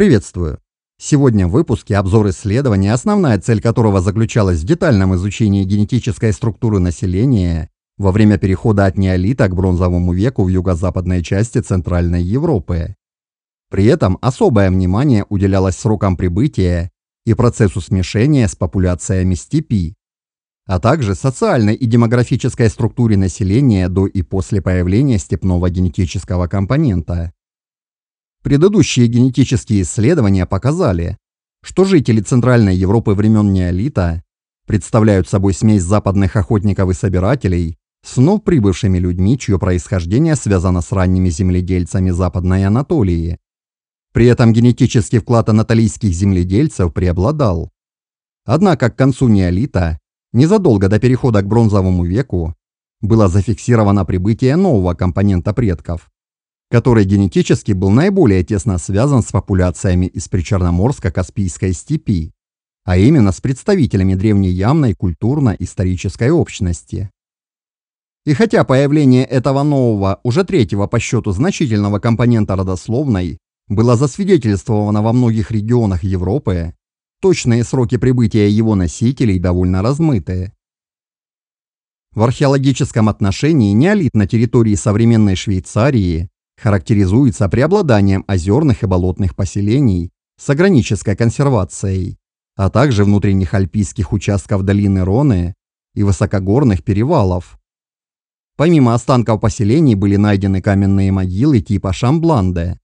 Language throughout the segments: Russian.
Приветствую! Сегодня в выпуске обзор исследования, основная цель которого заключалась в детальном изучении генетической структуры населения во время перехода от неолита к бронзовому веку в юго-западной части Центральной Европы. При этом особое внимание уделялось срокам прибытия и процессу смешения с популяциями степи, а также социальной и демографической структуре населения до и после появления степного генетического компонента. Предыдущие генетические исследования показали, что жители Центральной Европы времен неолита представляют собой смесь западных охотников и собирателей с вновь прибывшими людьми, чье происхождение связано с ранними земледельцами Западной Анатолии. При этом генетический вклад анатолийских земледельцев преобладал. Однако к концу неолита, незадолго до перехода к бронзовому веку, было зафиксировано прибытие нового компонента предков который генетически был наиболее тесно связан с популяциями из Причерноморско-Каспийской степи, а именно с представителями древнеямной культурно-исторической общности. И хотя появление этого нового, уже третьего по счету значительного компонента родословной, было засвидетельствовано во многих регионах Европы, точные сроки прибытия его носителей довольно размытые. В археологическом отношении неолит на территории современной Швейцарии характеризуется преобладанием озерных и болотных поселений с огранической консервацией, а также внутренних альпийских участков долины Роны и высокогорных перевалов. Помимо останков поселений были найдены каменные могилы типа Шамбланде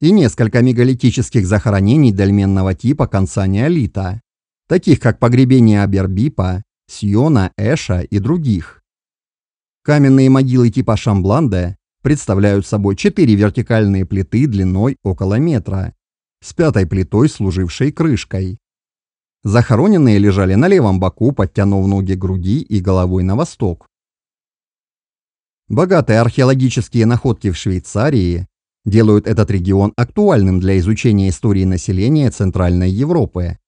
и несколько мегалитических захоронений дольменного типа конца неолита, таких как погребение Абербипа, Сиона, Эша и других. Каменные могилы типа Шамбланде представляют собой четыре вертикальные плиты длиной около метра, с пятой плитой, служившей крышкой. Захороненные лежали на левом боку, подтянув ноги груди и головой на восток. Богатые археологические находки в Швейцарии делают этот регион актуальным для изучения истории населения Центральной Европы.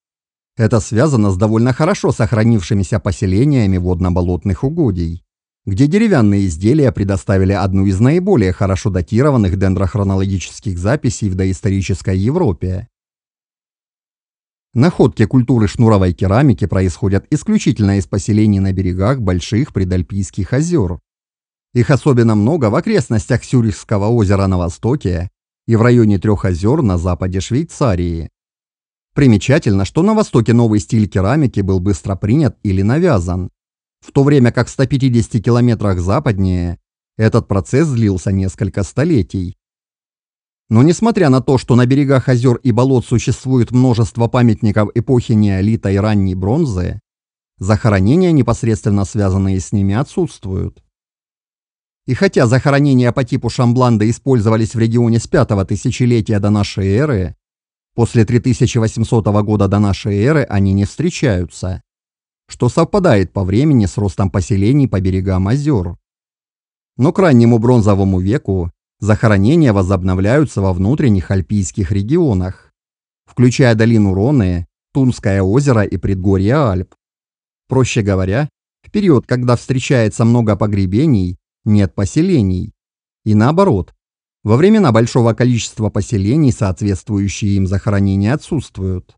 Это связано с довольно хорошо сохранившимися поселениями водно-болотных угодий где деревянные изделия предоставили одну из наиболее хорошо датированных дендрохронологических записей в доисторической Европе. Находки культуры шнуровой керамики происходят исключительно из поселений на берегах больших предальпийских озер. Их особенно много в окрестностях Сюрихского озера на востоке и в районе трех озер на западе Швейцарии. Примечательно, что на востоке новый стиль керамики был быстро принят или навязан, в то время как в 150 километрах западнее этот процесс длился несколько столетий. Но несмотря на то, что на берегах озер и болот существует множество памятников эпохи неолита и ранней бронзы, захоронения, непосредственно связанные с ними, отсутствуют. И хотя захоронения по типу Шамбланда использовались в регионе с 5 тысячелетия до нашей эры, после 3800 года до нашей эры они не встречаются что совпадает по времени с ростом поселений по берегам озер. Но к раннему бронзовому веку захоронения возобновляются во внутренних альпийских регионах, включая долину Роны, Тунское озеро и предгорье Альп. Проще говоря, в период, когда встречается много погребений, нет поселений. И наоборот, во времена большого количества поселений соответствующие им захоронения отсутствуют.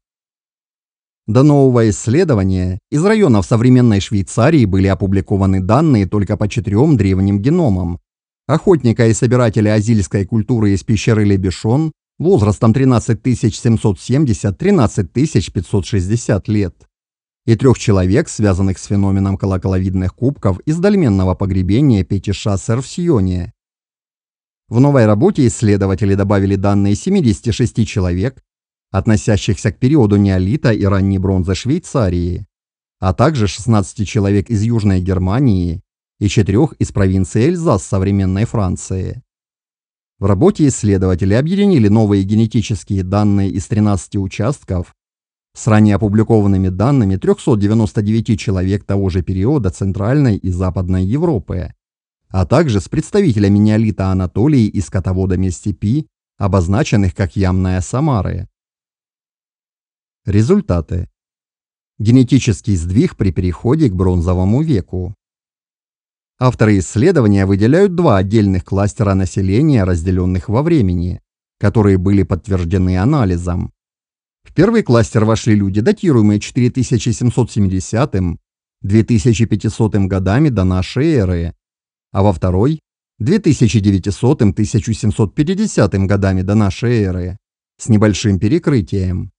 До нового исследования из районов современной Швейцарии были опубликованы данные только по четырем древним геномам. Охотника и собирателя азильской культуры из пещеры Лебешон возрастом 13770-13560 лет и трех человек, связанных с феноменом колоколовидных кубков из дольменного погребения Петиша Сионе. В новой работе исследователи добавили данные 76 человек, относящихся к периоду неолита и ранней бронзы Швейцарии, а также 16 человек из Южной Германии и 4 из провинции Эльзас современной Франции. В работе исследователи объединили новые генетические данные из 13 участков с ранее опубликованными данными 399 человек того же периода Центральной и Западной Европы, а также с представителями неолита Анатолии и скотоводами степи, обозначенных как Ямная Самары. Результаты. Генетический сдвиг при переходе к бронзовому веку. Авторы исследования выделяют два отдельных кластера населения, разделенных во времени, которые были подтверждены анализом. В первый кластер вошли люди, датируемые 4770-2500 годами до нашей эры, а во второй – 2900-1750 годами до нашей эры, с небольшим перекрытием.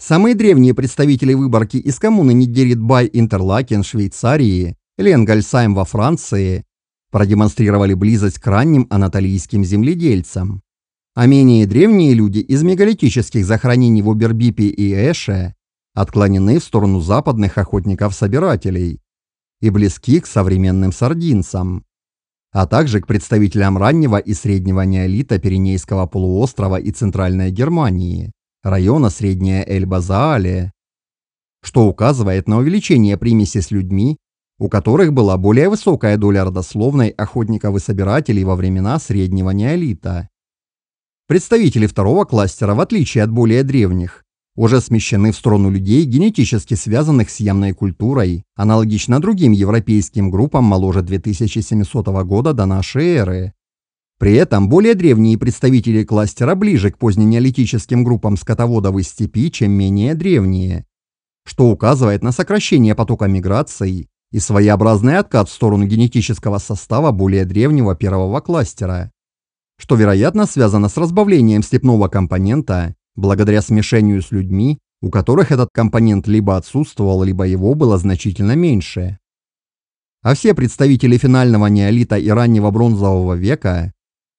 Самые древние представители выборки из коммуны Нидеритбай Интерлакен Швейцарии, Ленгольсайм во Франции продемонстрировали близость к ранним анатолийским земледельцам. А менее древние люди из мегалитических захоронений в Обербипе и Эше отклонены в сторону западных охотников-собирателей и близки к современным сардинцам, а также к представителям раннего и среднего неолита Пиренейского полуострова и Центральной Германии района Средняя Эльбазаалия, что указывает на увеличение примеси с людьми, у которых была более высокая доля родословной охотников и собирателей во времена Среднего Неолита. Представители второго кластера, в отличие от более древних, уже смещены в сторону людей, генетически связанных с ямной культурой, аналогично другим европейским группам моложе 2700 года до нашей эры. При этом более древние представители кластера ближе к позднеолитическим группам скотоводов из степи, чем менее древние, что указывает на сокращение потока миграции и своеобразный откат в сторону генетического состава более древнего первого кластера, что, вероятно, связано с разбавлением степного компонента благодаря смешению с людьми, у которых этот компонент либо отсутствовал, либо его было значительно меньше. А все представители финального неолита и раннего бронзового века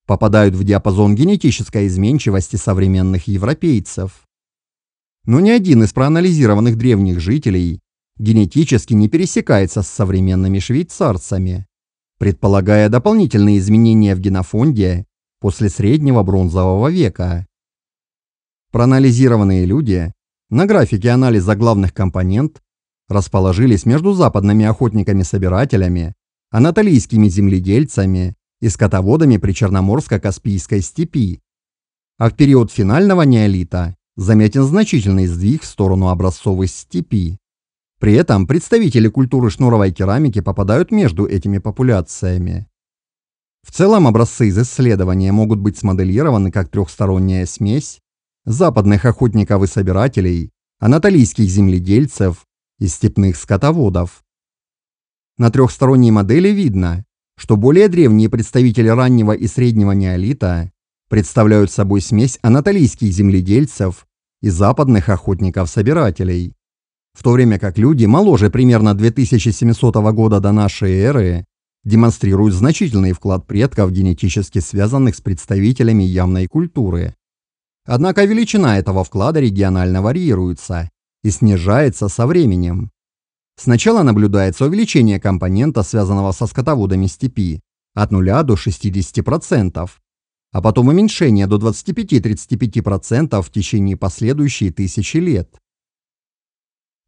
попадают в диапазон генетической изменчивости современных европейцев. Но ни один из проанализированных древних жителей генетически не пересекается с современными швейцарцами, предполагая дополнительные изменения в генофонде после среднего бронзового века. Проанализированные люди на графике анализа главных компонент расположились между западными охотниками-собирателями, анатолийскими земледельцами и скотоводами при Черноморско-Каспийской степи. А в период финального неолита заметен значительный сдвиг в сторону образцовой степи. При этом представители культуры шнуровой керамики попадают между этими популяциями. В целом образцы из исследования могут быть смоделированы как трехсторонняя смесь западных охотников и собирателей, анатолийских земледельцев и степных скотоводов. На трехсторонней модели видно, что более древние представители раннего и среднего неолита представляют собой смесь анатолийских земледельцев и западных охотников-собирателей, в то время как люди моложе примерно 2700 года до нашей эры демонстрируют значительный вклад предков, генетически связанных с представителями явной культуры. Однако величина этого вклада регионально варьируется и снижается со временем. Сначала наблюдается увеличение компонента, связанного со скотоводами степи, от 0 до 60%, а потом уменьшение до 25-35% в течение последующей тысячи лет.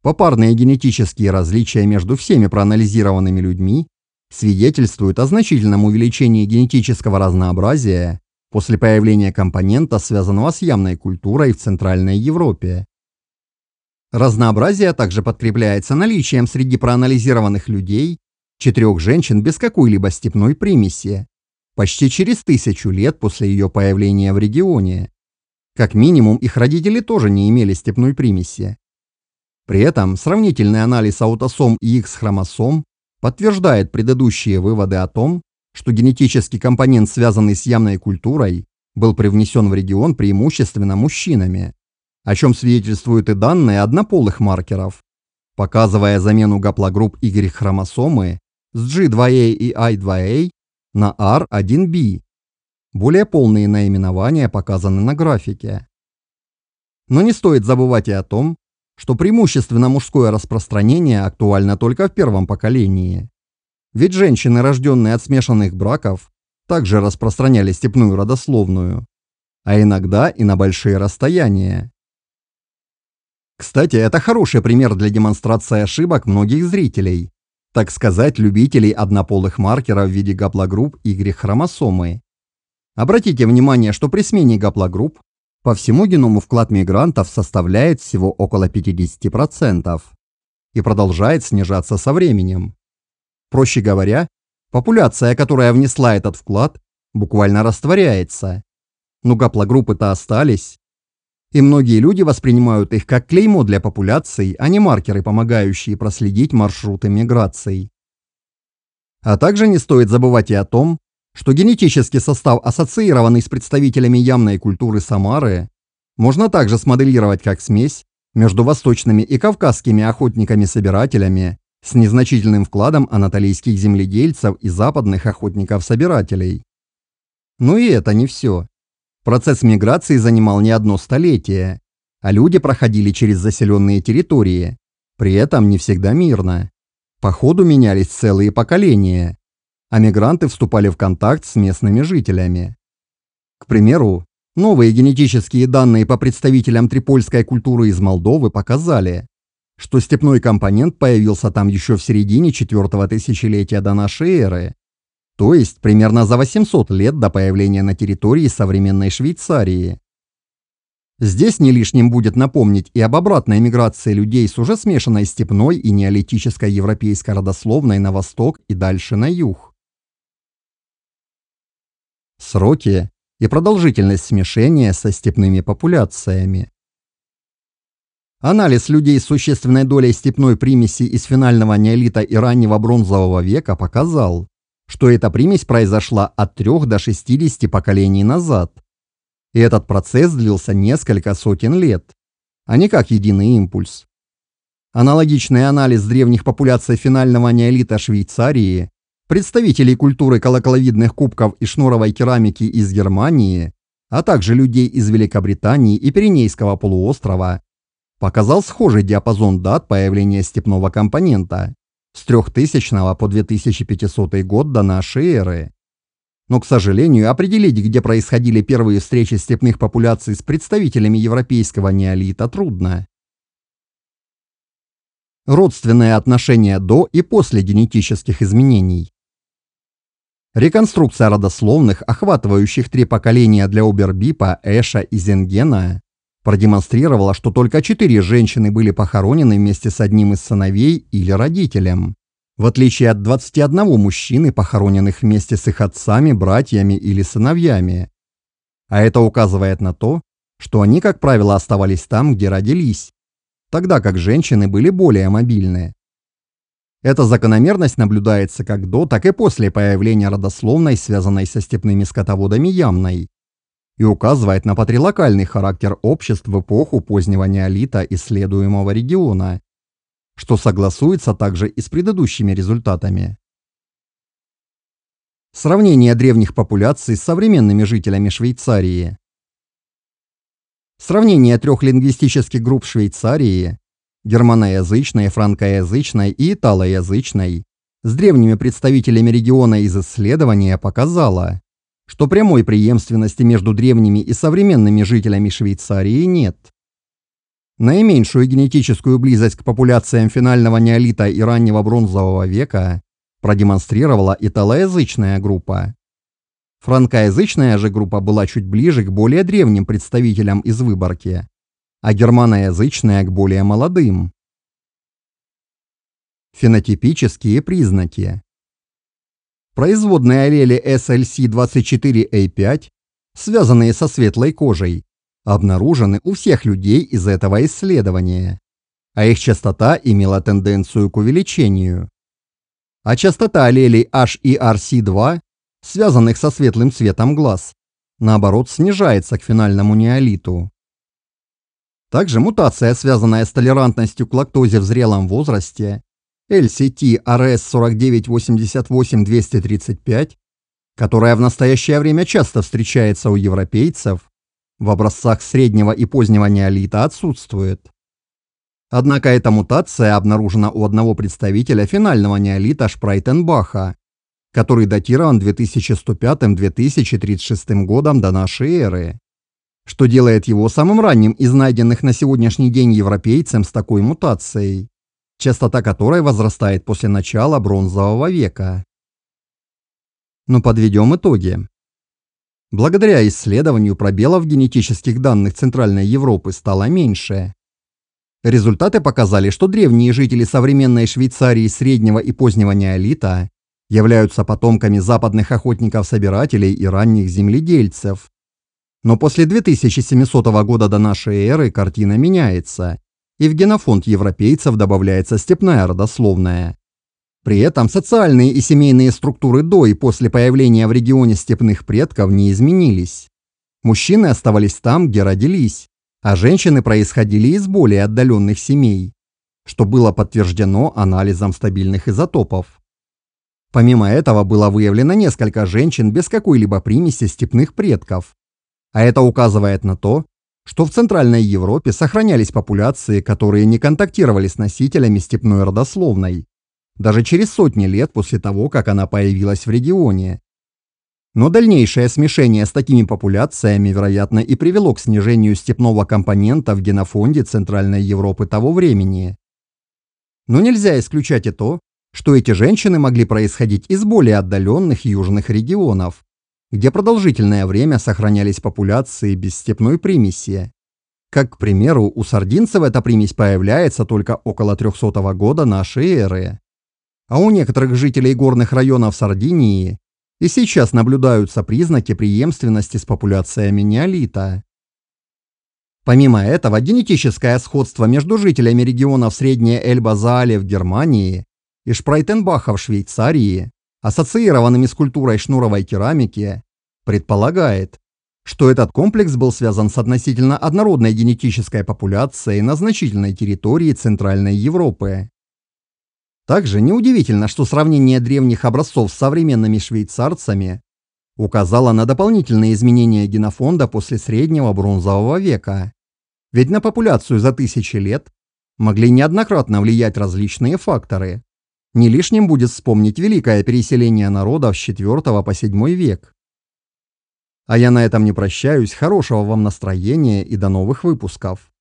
Попарные генетические различия между всеми проанализированными людьми свидетельствуют о значительном увеличении генетического разнообразия после появления компонента, связанного с ямной культурой в Центральной Европе. Разнообразие также подкрепляется наличием среди проанализированных людей четырех женщин без какой-либо степной примеси, почти через тысячу лет после ее появления в регионе. Как минимум, их родители тоже не имели степной примеси. При этом сравнительный анализ аутосом и X-хромосом подтверждает предыдущие выводы о том, что генетический компонент, связанный с явной культурой, был привнесен в регион преимущественно мужчинами о чем свидетельствуют и данные однополых маркеров. Показывая замену гаплогрупп Y-хромосомы с G2A и I2A на R1B. Более полные наименования показаны на графике. Но не стоит забывать и о том, что преимущественно мужское распространение актуально только в первом поколении. Ведь женщины, рожденные от смешанных браков, также распространяли степную родословную, а иногда и на большие расстояния. Кстати, это хороший пример для демонстрации ошибок многих зрителей. Так сказать, любителей однополых маркеров в виде гаплогрупп Y хромосомы. Обратите внимание, что при смене гаплогрупп по всему геному вклад мигрантов составляет всего около 50% и продолжает снижаться со временем. Проще говоря, популяция, которая внесла этот вклад, буквально растворяется. Но гаплогруппы-то остались, и многие люди воспринимают их как клеймо для популяций, а не маркеры, помогающие проследить маршруты миграций. А также не стоит забывать и о том, что генетический состав, ассоциированный с представителями ямной культуры Самары, можно также смоделировать как смесь между восточными и кавказскими охотниками-собирателями с незначительным вкладом анатолийских земледельцев и западных охотников-собирателей. Но ну и это не все. Процесс миграции занимал не одно столетие, а люди проходили через заселенные территории, при этом не всегда мирно. По ходу менялись целые поколения, а мигранты вступали в контакт с местными жителями. К примеру, новые генетические данные по представителям трипольской культуры из Молдовы показали, что степной компонент появился там еще в середине 4 тысячелетия до нашей эры, то есть примерно за 800 лет до появления на территории современной Швейцарии. Здесь не лишним будет напомнить и об обратной миграции людей с уже смешанной степной и неолитической европейской родословной на восток и дальше на юг. Сроки и продолжительность смешения со степными популяциями. Анализ людей с существенной долей степной примеси из финального неолита и раннего бронзового века показал, что эта примесь произошла от 3 до 60 поколений назад. И этот процесс длился несколько сотен лет, а не как единый импульс. Аналогичный анализ древних популяций финального неолита Швейцарии, представителей культуры колоколовидных кубков и шнуровой керамики из Германии, а также людей из Великобритании и Пиренейского полуострова, показал схожий диапазон дат появления степного компонента с 3000 по 2500 год до нашей эры. Но, к сожалению, определить, где происходили первые встречи степных популяций с представителями европейского неолита, трудно. Родственное отношение до и после генетических изменений. Реконструкция родословных, охватывающих три поколения для Обербипа, Эша и Зенгена, продемонстрировала, что только четыре женщины были похоронены вместе с одним из сыновей или родителем. В отличие от 21 мужчины, похороненных вместе с их отцами, братьями или сыновьями. А это указывает на то, что они, как правило, оставались там, где родились, тогда как женщины были более мобильные. Эта закономерность наблюдается как до, так и после появления родословной, связанной со степными скотоводами Ямной и указывает на патрилокальный характер обществ в эпоху позднего неолита исследуемого региона, что согласуется также и с предыдущими результатами. Сравнение древних популяций с современными жителями Швейцарии. Сравнение трех лингвистических групп Швейцарии – германоязычной, франкоязычной и италоязычной – с древними представителями региона из исследования показало, что прямой преемственности между древними и современными жителями Швейцарии нет. Наименьшую генетическую близость к популяциям финального неолита и раннего бронзового века продемонстрировала италоязычная группа. Франкоязычная же группа была чуть ближе к более древним представителям из выборки, а германоязычная к более молодым. Фенотипические признаки производные аллели SLC24A5, связанные со светлой кожей, обнаружены у всех людей из этого исследования, а их частота имела тенденцию к увеличению. А частота аллелей HERC2, связанных со светлым цветом глаз, наоборот снижается к финальному неолиту. Также мутация, связанная с толерантностью к лактозе в зрелом возрасте, LCT RS-4988-235, которая в настоящее время часто встречается у европейцев, в образцах среднего и позднего неолита отсутствует. Однако эта мутация обнаружена у одного представителя финального неолита Шпрайтенбаха, который датирован 2105-2036 годом до нашей эры, что делает его самым ранним из найденных на сегодняшний день европейцем с такой мутацией частота которой возрастает после начала бронзового века. Но ну, подведем итоги. Благодаря исследованию пробелов генетических данных Центральной Европы стало меньше. Результаты показали, что древние жители современной Швейцарии среднего и позднего неолита являются потомками западных охотников-собирателей и ранних земледельцев. Но после 2700 года до нашей эры картина меняется и в генофонд европейцев добавляется степная родословная. При этом социальные и семейные структуры до и после появления в регионе степных предков не изменились. Мужчины оставались там, где родились, а женщины происходили из более отдаленных семей, что было подтверждено анализом стабильных изотопов. Помимо этого было выявлено несколько женщин без какой-либо примеси степных предков. А это указывает на то, что в Центральной Европе сохранялись популяции, которые не контактировали с носителями степной родословной, даже через сотни лет после того, как она появилась в регионе. Но дальнейшее смешение с такими популяциями, вероятно, и привело к снижению степного компонента в генофонде Центральной Европы того времени. Но нельзя исключать и то, что эти женщины могли происходить из более отдаленных южных регионов где продолжительное время сохранялись популяции без степной примеси. Как, к примеру, у сардинцев эта примесь появляется только около 300 года нашей эры. А у некоторых жителей горных районов Сардинии и сейчас наблюдаются признаки преемственности с популяциями неолита. Помимо этого, генетическое сходство между жителями регионов Средняя Эльба-Заале в Германии и Шпрайтенбаха в Швейцарии ассоциированными с культурой шнуровой керамики, предполагает, что этот комплекс был связан с относительно однородной генетической популяцией на значительной территории Центральной Европы. Также неудивительно, что сравнение древних образцов с современными швейцарцами указало на дополнительные изменения генофонда после среднего бронзового века. Ведь на популяцию за тысячи лет могли неоднократно влиять различные факторы, не лишним будет вспомнить великое переселение народов с IV по VII век. А я на этом не прощаюсь, хорошего вам настроения и до новых выпусков.